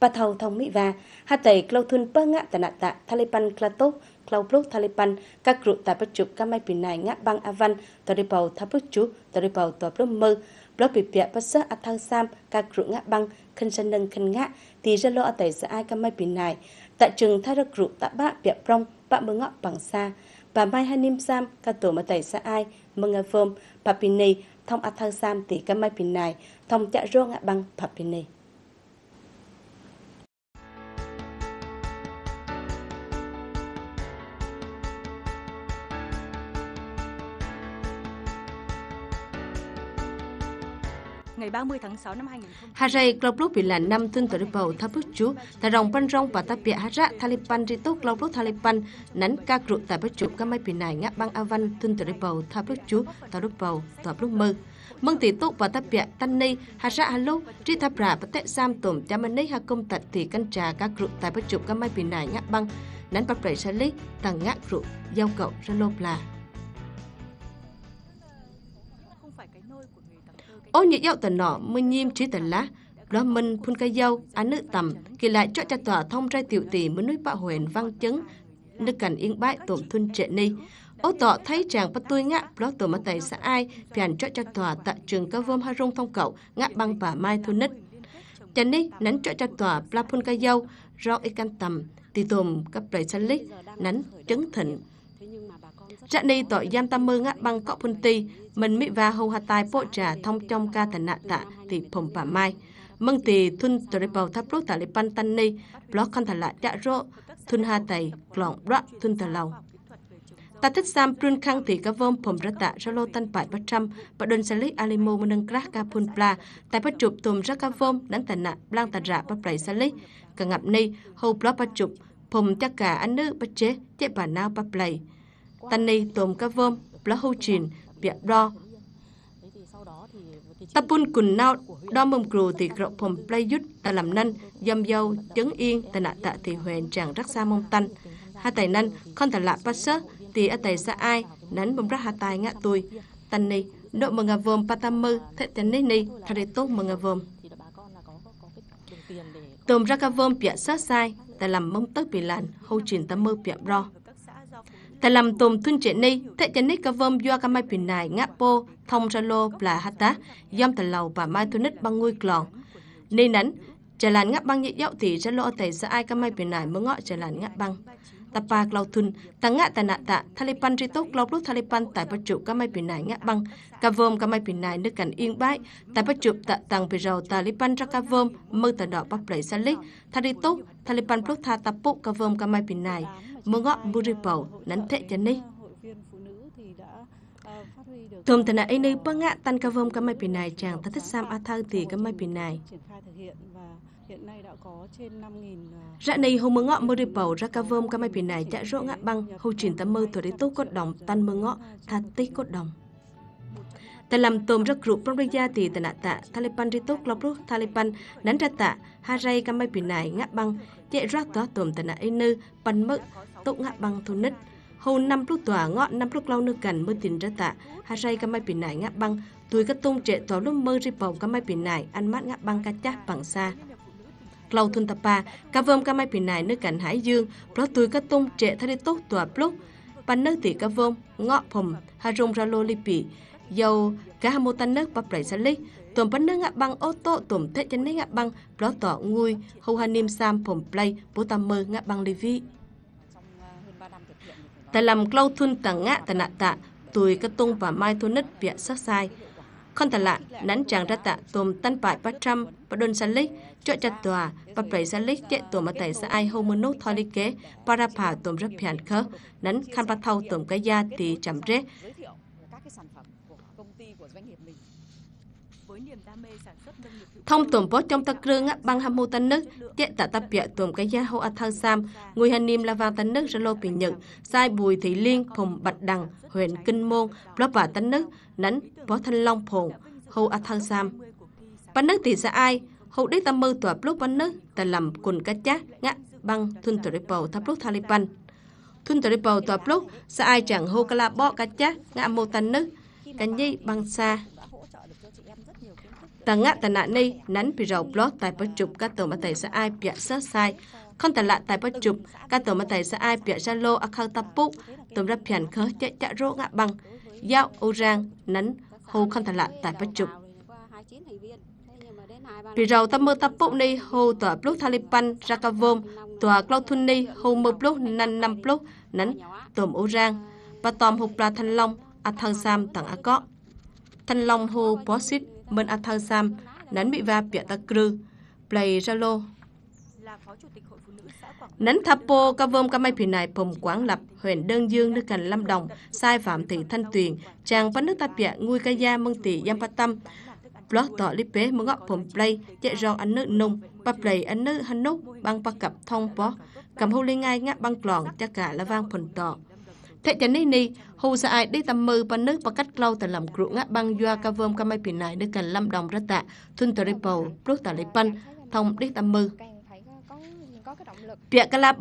pathau thông mỹ và ha tẩy klau thun bơ ngã tà nạ tạ thalipan klatok klau plok thalipan các rụ tà bất chụp các mai pin này ngã băng avan tà đi bầu thà bất chú tà đi bầu tà bất mơ blog bị bịa bất sắc a thang sam các rụ ngã băng khân chân nâng khân ngã thì ra lô ở tầy sa ai các mai pin này tại trường tha rắc rụ tạ bạ bịa prong bạ mơ ngọ bằng xa và mai hai hanim sam các tổ mà tẩy sa ai mơ ngà phơm papine thông a thang sam thì các mai pin này thông chạy rô ngã băng papine ngày 30 tháng 6 năm 2020. Harai Globlok bị là năm tương tự bầu tháp bức chú, thà rồng băng rong và tháp bịa Hara Taliban di tốt Globlok Taliban nắn ca crụ tại bức chú các mai bị này ngã băng a Avan tương tự bầu tháp bức chú, tháp bức bầu, tháp bức mơ. Mừng tỷ tốt và tháp bịa Tân Nây, Hara Halo, tri tháp rạ và tệ giam tổm chá mân nây hạ công tật thì căn trà ca crụ tại bức chú các mai bị này ngã băng, nắn bắt bảy xa lý, tàng ngã crụ, giao cậu ra lô là. ô nhiệt dâu tần nọ mình nhìm trí tần lá đó mình phun cây dâu án nữ tầm kỳ lại cho cha tòa thông trai tiểu tỷ mới nuôi bạo huyền văn chứng nước cần yên bãi tổn thun trệ ni ô tọ thấy chàng bắt tôi ngã đó tổ mất tài xã ai phản cho cha tòa tại trường cơ vôm hai rung thông cậu ngã băng và mai thu nít chàng ni nắn cho cha tòa pla phun cây dâu do y can tầm tì tùm cấp lời xanh lít nắn trứng thịnh Trạng ni tội giam tam mơ ngã băng cọ phun ti mình mỹ và hầu hạt tài bộ trả thông trong ca thần nạ tạ thì phồng bà mai mừng thì thun tờ bầu tháp rốt tại lê ban tân ni blog khăn thà lạ đã rộ thun hà tày lòng đoạn thun tà lầu ta thích sam prun khang thì các vong phồng ra tạ ra lô tân bại bát trăm và đơn xe lít alimo mà nâng krah ca pun pla tại bắt chụp tùm ra các vong đánh tàn nạ blang tàn rạ bắt bảy xe lít cả ngập ni hầu blog bắt chụp phồng tất cả anh nữ bắt chế chế bà nào bắt bảy tân ni tùm các vong Blahotin, Biện Ro. Tapun quần Nao, Đo Mông Cù thì Grọc Phồng Playut, Đà Làm Năn, Dâm Dâu, chấn Yên, Tà Nạ Tạ thì Huyền, Tràng Rắc Sa Mông Tanh. Hà Tài Năn, Con Tà Lạ Bát Sơ, Tì A Tài xa Ai, Nắn Bông Rắc Hà Tài ngã Tùi. Tần ni Độ Mờ Ngà Vồm Patamư, Thế Tần ni ni Thà Đề Tốt Mờ Ngà Vồm. Tôm ra ca vôm piạ sát sai, tại làm mông tức bị làn, hô truyền tâm mơ piạ ro. Tại làm tôm thun trẻ này, thế trẻ này cả vơm doa cả mai bình này ngáp bô, thông ra lô là hát tá, dòm tại lầu và mai thu nít băng ngôi clòn. Nên nắn, trẻ làn ngáp băng nhẹ dạo thì ra lô tại xã ai cả mai bình này mới ngọ trẻ làn ngáp băng tập tapa glau thun tăng ngã ta nạ tạ thalipan ri tốt glau lúc thalipan tại bắt chụp các mai biển này ngã băng ca vôm các mai biển này nước cảnh yên bái tại bắt trụ tạ tàng về rầu thalipan ra ca vôm mơ tờ đỏ bắt lấy sa lích thali tốt thalipan lúc tha tập bộ ca vôm các mai biển này mơ ngọ buri bầu nắn thệ chân đi Tôm thần ấy nơi băng ngã tan ca vôm các mai biển này chàng thất thích sam a thơ thì các mai biển này Hiện nay đã có trên 5.000... Rạ này hông mơ ngọ mơ đi bầu ra ca vơm ca mai biển này đã rỗ ngã băng, hô trình tâm mơ thuở đế tốt cốt đồng, tan mơ ngọ, thà tích cốt đồng. Ta làm tôm ra group trong riêng thì ta nạ tạ, Taliban đi tốt lọc rút Taliban, nắn ra tạ, ha ray ca mai biển này ngã băng, chạy ra tỏa tôm ta nạ inu, bắn mỡ tốt ngã băng thu nít. Hầu năm lúc tòa ngọ năm lúc lâu nước gần mơ tình ra tạ, ha ray ca mai biển này ngã băng, tuổi các tôm trẻ tỏa lúc mơ ri bầu ca mai biển này, ăn mát ngã băng ca chát bằng xa lâu thun tập ba cá vôm cá mai pì này nơi cạnh hải dương pro tui cá tung trệ thay đi tốt tòa plug pan nơi tỷ cá vôm ngọ phồng hà rung ra lô li pì dầu cá hamo tan nước bắp rải sali tuần pan nước ngạ băng ô tô tuần thế chân nước ngạ băng pro tỏ ngui hầu hà niêm sam phồng play bố tam mơ ngạ băng li vi tại làm lâu thun tặng ngạ tại nạ tạ tùy cá tung và mai thun nứt vẹn sát sai không tà lạ, nắn chàng ra tạ tùm tân bại bát trăm và đồn xa lịch, cho chặt tòa và bảy xa lịch chạy tùm mà tại xa ai hô mơ nốt thoi lý kế, bà ra phà tùm rất phản khớ, nắn khăn bắt thâu tùm cái da thì chậm rết. Thông tuần bốt trong tắc rương băng ham mô tân nước, tiện tại tập địa tuần cái gia hô a thang sam, người hành niệm là vang tân nước ra lô bình nhận, sai bùi thị liên phùng bạch đằng, huyện kinh môn, blog và tân nước, nắn bó thanh long phồn, hô a thang sam. Bánh nước tỷ ra ai, hậu đế tâm mơ tòa blog bánh nước, ta làm cùn cá chát, ngã băng thun tờ rịp bầu thắp blog Taliban. Thun tờ rịp bầu tòa blog, sa ai chẳng hô cala bọ bó cá chát, ngã mô tân nước, cánh dây băng xa ta ngã tà nạ này nắn bị rào blog tại bất chụp các tổ mà tài sẽ ai bịa sát sai không tà lại tại bất chụp các tổ mà tài sẽ ai bịa zalo à account tapu tôm ra phiền khớ chạy chạy rô ngã băng giao ô rang nắn hô không tà lại tại bất chụp vì rào tâm mơ tập bốc ni hô tòa blog Taliban Rakavom, tòa Clau Thun ni hô mơ blog năn năm blog nắn tôm ô rang và tòm hụt là thanh long, a à thăng sam tặng a à có. Thanh long hô bó xít Mân A Thang Sam, Nắn Bị Va Pịa Ta Krư, Play Ra Lô. Nắn thạp bô ca vôm ca mai phì này phòng quán Lập, huyện Đơn Dương, nước cành Lâm Đồng, sai phạm thị Thanh Tuyền, chàng bánh nước ta pịa ngui ca gia mân tỷ giam pa tâm, blog tỏ lý bế mơ ngọc phùm play, chạy rong anh nước nung, bà play anh nước hân núc, băng pa cặp thông bó, cầm hô lên ngay ngã băng clòn, cha cả là vang phần tỏ. Thế chẳng này nì, hù xa ai đi tầm mư bà nước và cách lâu tại làm crụ ngã băng doa ca vơm ca mai bì này đưa cần lâm đồng ra tạ, thun tờ rì bầu, rút tờ rì banh, thông đi tầm mư. Việc ca la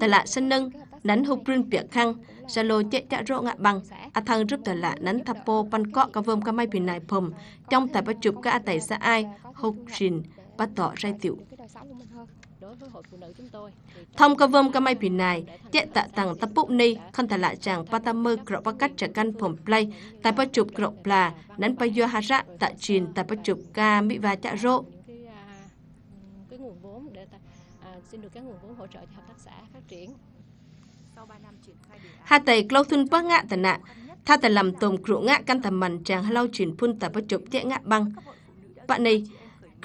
tại lạ sân nâng, nắn hụt rừng việc khăn, xa lô chạy chạy rộ ngạ bằng, à thăng rút tờ lạ nắn thập bô banh cọ ca vơm ca mai bì này phồng, trong tại bà chụp ca à tẩy xa ai, hụt rình, bà tỏ ra tiểu. Thông qua vơm cơ mai này, tiện tạ tàng tập bụng ni, khăn thả lại chàng bà ta mơ cắt trả căn phổng play, tại bà chụp cổ bà, nắn bà dưa hà rạ tạ truyền tại bà chụp ca mỹ và chạ rộ. À, à, xin được cái nguồn vốn hỗ trợ cho hợp tác xã phát triển. Hà tầy lâu thun bác ngã tận nạn, tha tà làm tồm cổ ngã căn tà mần chàng lâu lau chuyển phun tại bà chụp tiện ngã băng. Bạn này,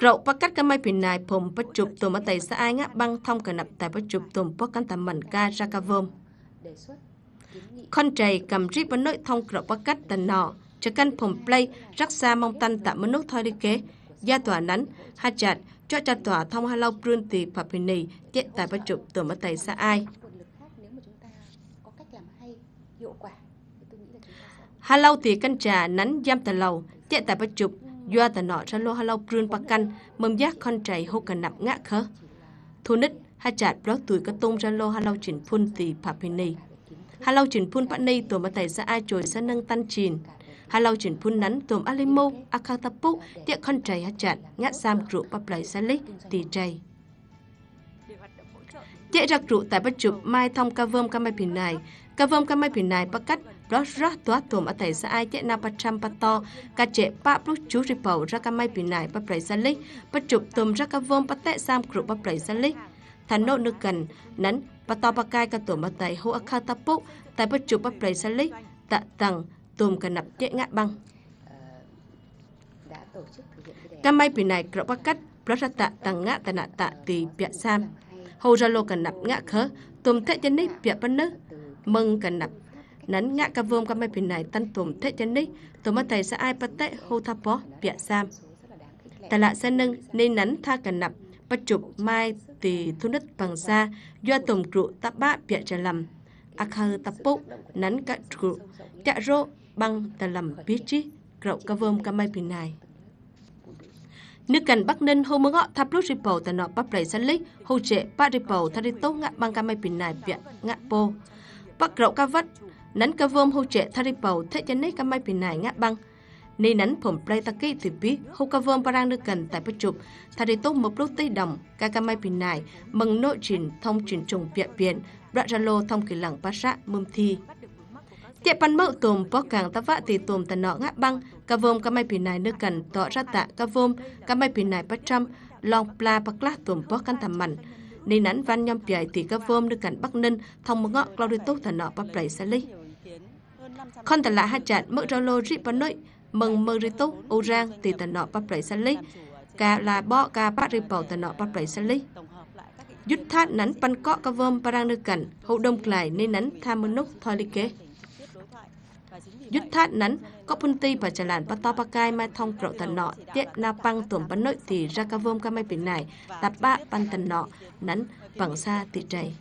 bắt cắt Grau pakat này, pinai bắt chụp tôm ở tay ai ngã băng thông cả nập tại bắt chụp pachup tôm pakan tạm mẩn ca ra ca vơm. Con trầy cầm rít bắn nội thông bắt cắt tần nọ, cho căn pom play rắc xa mong tanh tạm mấn nước thôi đi kế. Gia tòa nắn, ha chặt, cho cha tòa thông hà lâu prun thì brun tì này tiện tại bắt chụp tôm ở tay xã ai. Hà lâu thì căn trà nắn giam tần lầu, tiện tại bắt chụp doa tận nọ ra lô halau grun pakan mầm giác con chạy hô cần nặng ngã khơ thu nít ha chạt blog tuổi các tôm ra lô halau chuyển phun tì papini halau chuyển phun pani tổ mà tài ra ai chồi ra nâng tan chìn halau chuyển phun nắn tổ alimo akatapu địa con chạy ha chạt ngã sam rượu bắp lại ra lích tì chạy dễ rạc rượu tại bất chụp mai thông ca vơm ca mai pin này ca vơm ca mai pin này bắt cách blog rác tua tùm ở tại xã ai tiết na bát trăm bát to cả trẻ ba blog chú rì bầu ra cả mai bị nải bát bảy xã lịch bát chụp tùm ra cả vông bát tệ sam crụ bát bảy xã lịch thành nô nước gần nắn bát to bát cai cả tùm ở tại hô akha ta bốc tại bát chụp bát bảy xã lịch tạ tầng tùm cả nập tiết ngã băng cả mai bị nải crụ bát cắt blog ra tạ tầng ngã tạ nạ tạ tì biện sam hầu ra lô cả nập ngã khớ tùm tệ chân nít biện bát nước mừng cả nập นั้น ngã cà vơm các mây bình này tân tùm thế chân ních, tùm mà thầy sẽ ai bắt hô thà bó, bịa sam. Tại lạ xe nâng, nên nắn tha cả nập, bắt chụp mai tì thu nứt bằng xa, doa tùm trụ tạp bá bịa trà lầm. Ác hờ nắn cả trụ, chạ rô, băng tà lầm bí trí, rậu cà vơm các mây bình này. Nước cần Bắc Ninh hôm mưa ngọ tháp lúc ripple tại nọ bắp lấy sân lích, hậu trệ ba thay đi tốt ngạ băng cam mai bình này viện ngạ bô. Bắc rậu ca vắt, นั้นกระเวิมหูเจทาริเป่าเทยันในกำไม่เป็นนายงะบังในนั้นผมไปตะกี้ถือปีหูกระเวิมปรางนึกกันแต่ประจุทาริตุ้มมบลุกตีดำกากำไม่เป็นนายมึงโนจิน thông chuyển trùng เปียเปียนระจาโล thông kỳ lặng ปัสสะมึมทีเจ็บปันเมื่อตุ่มปอกกางตะวะตีตุ่มตะนองับบังกะวมกะไม่ปีนายนึกกันต่อรัตตะกะวมกะไม่ปีนายประจำลองปลาปกละตุ่มปอกกันทำมันในนั้นวันยอมเปียตีกะวมนึกกันบักนินทองมงอกเราดูตุ๊กตะนอปะเปรยสะลิ Kon tần lại hạt chặt mức rô lô rịp vấn nội, mừng mơ rít túc, ô rang, tỷ tần nọ bắp rảy xa lý. Cả là bọ cả bắt rì bầu tần nọ bắp rảy xa lý. Dút thát nắn băn cọ cà vơm parang nư cẩn, hậu đông lại nên nắn tham mơ nốt thoi lý kế. Dút thát nắn, có phân ti và trả làn bắt to ba cai mai thông rậu tần nọ, tiết na băng tuẩm bắn nội thì ra cà vơm ca mai bình này, tạp bạ băn tần nọ, nắn bằng xa tỷ trầy.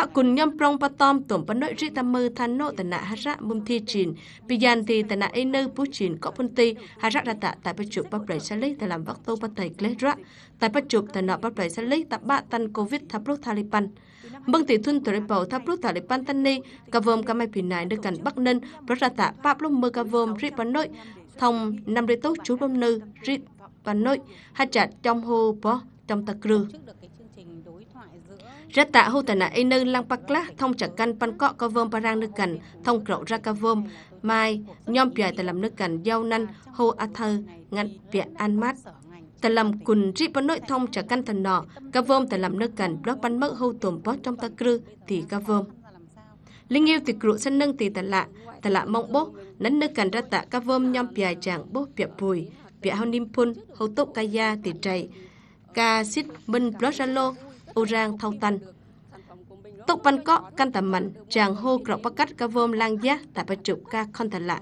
ปะกุนย่อมปรองปะตอมตุ่มปะน้อยริตามือทันโนตนะฮะระมุมทีจีนปิยันทีตนะไอเนอร์ผู้จีนก็พุนตีฮะระดาตะแต่ประจุปะเปรย์สลิแต่ลำวักตูปะไตเกลระแต่ประจุแต่นอปะเปรย์สลิตับบะตันโควิดทับรุกทาลิปันบางตีทุนตัวริเปาทับรุกทาลิปันตันนี่กะเวิมกะไม่ผินายด้วยกันบักเนินพระราตะปะปลุมมือกะเวิมริปะน้อยทองนำริโต๊ะชูบำนือริปะน้อยฮะจัดจอมโฮปะจอมตะกรือ rất tạ hô tần ai nư lang bạc lá thông chẳng căn pan cọ cơ vơm rang nước cần thông cậu ra cơ vơm mai nhom bìa tần làm nước cần giao năn hô a thơ ngăn bìa an mát tần làm cùn ri pan nội thông chẳng căn thần nọ cơ vơm tần làm nước cần blog pan mỡ hô tùm bó trong ta cư thì cơ vơm linh yêu thì cựu sân nâng thì tần lạ tần lạ mong bố nấn nước cần ra tạ cơ vơm nhóm bìa chàng bố bìa bùi bìa hao nimpun hô tốc kaya thì chạy ca xít minh blog ra lô orang thâu tanh. Tục văn có căn tầm mạnh, chàng hô cọc bắt cách ca vôm lang giá tại bà chụp ca con thật lạ.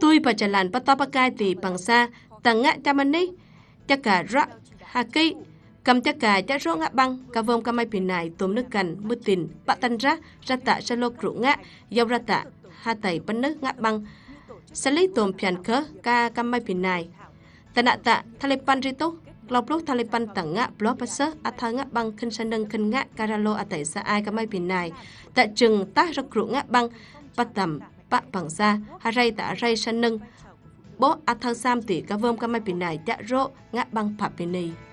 Tôi bà trả làn bắt to bắt cai thì bằng xa, tầng ngã cha mình đi, chắc cả rõ, hà kỳ, cầm chắc cả chắc rô ngã băng, ca vôm ca mai pin này tôm nước cành, mưa tình, bạ tan ra, ra tạ sa lô rủ ngã, dâu ra tạ, hà tẩy bắt nước ngã băng, sa lý tôm pian khớ, ca ca mai pin này. Tạ nạ tạ, thà lê pan rito, Lọc lúc Taliban tặng ngạ blog bắt sơ, á thơ ngạ băng khinh sân nâng khinh ngạ Karalo á tẩy xa ai cả mai bình này. Tại trường tác ra crụ ngạ băng, bắt tầm, bạ bằng ra, hà rây tạ rây sân nâng. Bố á thơ sam tỷ cá vơm cả mai bình này đã rộ ngã băng phạm bình này.